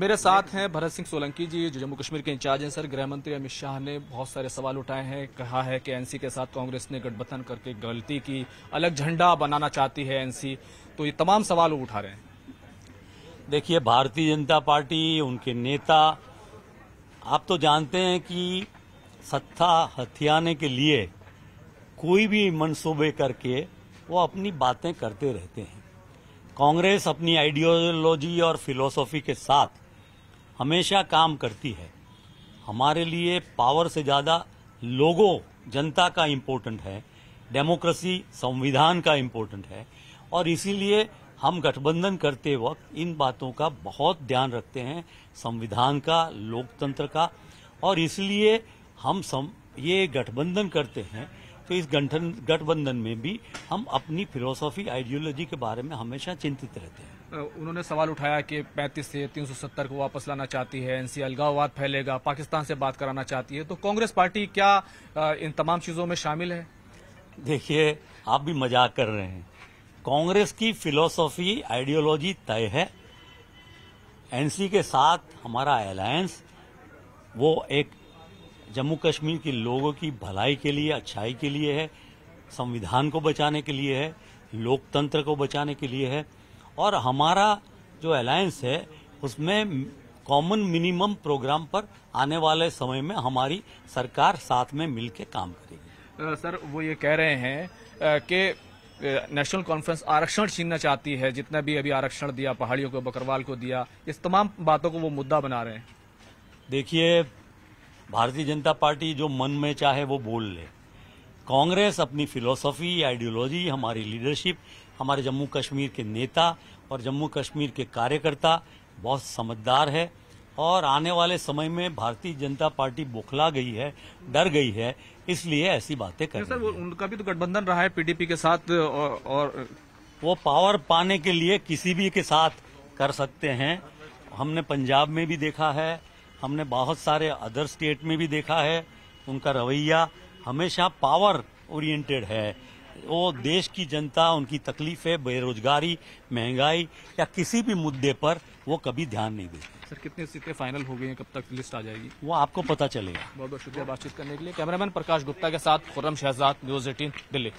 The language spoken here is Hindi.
मेरे साथ हैं भरत सिंह सोलंकी जी जो जम्मू कश्मीर के इंचार्ज हैं सर गृह मंत्री अमित शाह ने बहुत सारे सवाल उठाए हैं कहा है कि एनसी के साथ कांग्रेस ने गठबंधन करके गलती की अलग झंडा बनाना चाहती है एनसी तो ये तमाम सवाल उठा रहे हैं देखिए भारतीय जनता पार्टी उनके नेता आप तो जानते हैं कि सत्ता हथियाने के लिए कोई भी मनसूबे करके वो अपनी बातें करते रहते हैं कांग्रेस अपनी आइडियोलॉजी और फिलोसॉफी के साथ हमेशा काम करती है हमारे लिए पावर से ज़्यादा लोगों जनता का इम्पोर्टेंट है डेमोक्रेसी संविधान का इम्पोर्टेंट है और इसीलिए हम गठबंधन करते वक्त इन बातों का बहुत ध्यान रखते हैं संविधान का लोकतंत्र का और इसलिए हम सम ये गठबंधन करते हैं तो इस गठन गठबंधन में भी हम अपनी फिलोसॉफी आइडियोलॉजी के बारे में हमेशा चिंतित रहते हैं उन्होंने सवाल उठाया कि 35 से 370 को वापस लाना चाहती है एनसी अलगाववाद फैलेगा पाकिस्तान से बात कराना चाहती है तो कांग्रेस पार्टी क्या इन तमाम चीज़ों में शामिल है देखिए आप भी मजाक कर रहे हैं कांग्रेस की फिलोसॉफी आइडियोलॉजी तय है एनसी के साथ हमारा अलायंस वो एक जम्मू कश्मीर के लोगों की भलाई के लिए अच्छाई के लिए है संविधान को बचाने के लिए है लोकतंत्र को बचाने के लिए है और हमारा जो अलायंस है उसमें कॉमन मिनिमम प्रोग्राम पर आने वाले समय में हमारी सरकार साथ में मिलकर काम करेगी सर वो ये कह रहे हैं कि नेशनल कॉन्फ्रेंस आरक्षण छीनना चाहती है जितना भी अभी आरक्षण दिया पहाड़ियों को बकरवाल को दिया इस तमाम बातों को वो मुद्दा बना रहे हैं देखिए भारतीय जनता पार्टी जो मन में चाहे वो बोल ले कांग्रेस अपनी फिलोसॉफी आइडियोलॉजी हमारी लीडरशिप हमारे जम्मू कश्मीर के नेता और जम्मू कश्मीर के कार्यकर्ता बहुत समझदार है और आने वाले समय में भारतीय जनता पार्टी बुखला गई है डर गई है इसलिए ऐसी बातें कर सर उनका भी तो गठबंधन रहा है पीडीपी के साथ और, और वो पावर पाने के लिए किसी भी के साथ कर सकते हैं हमने पंजाब में भी देखा है हमने बहुत सारे अदर स्टेट में भी देखा है उनका रवैया हमेशा पावर ओरिएंटेड है वो देश की जनता उनकी तकलीफें बेरोजगारी महंगाई या किसी भी मुद्दे पर वो कभी ध्यान नहीं देते सर कितनी सीटें फाइनल हो गई हैं कब तक लिस्ट आ जाएगी वो आपको पता चलेगा बहुत बहुत शुक्रिया बातचीत करने के लिए कैमरामैन प्रकाश गुप्ता के साथ खुरम शहजाद न्यूज एटीन दिल्ली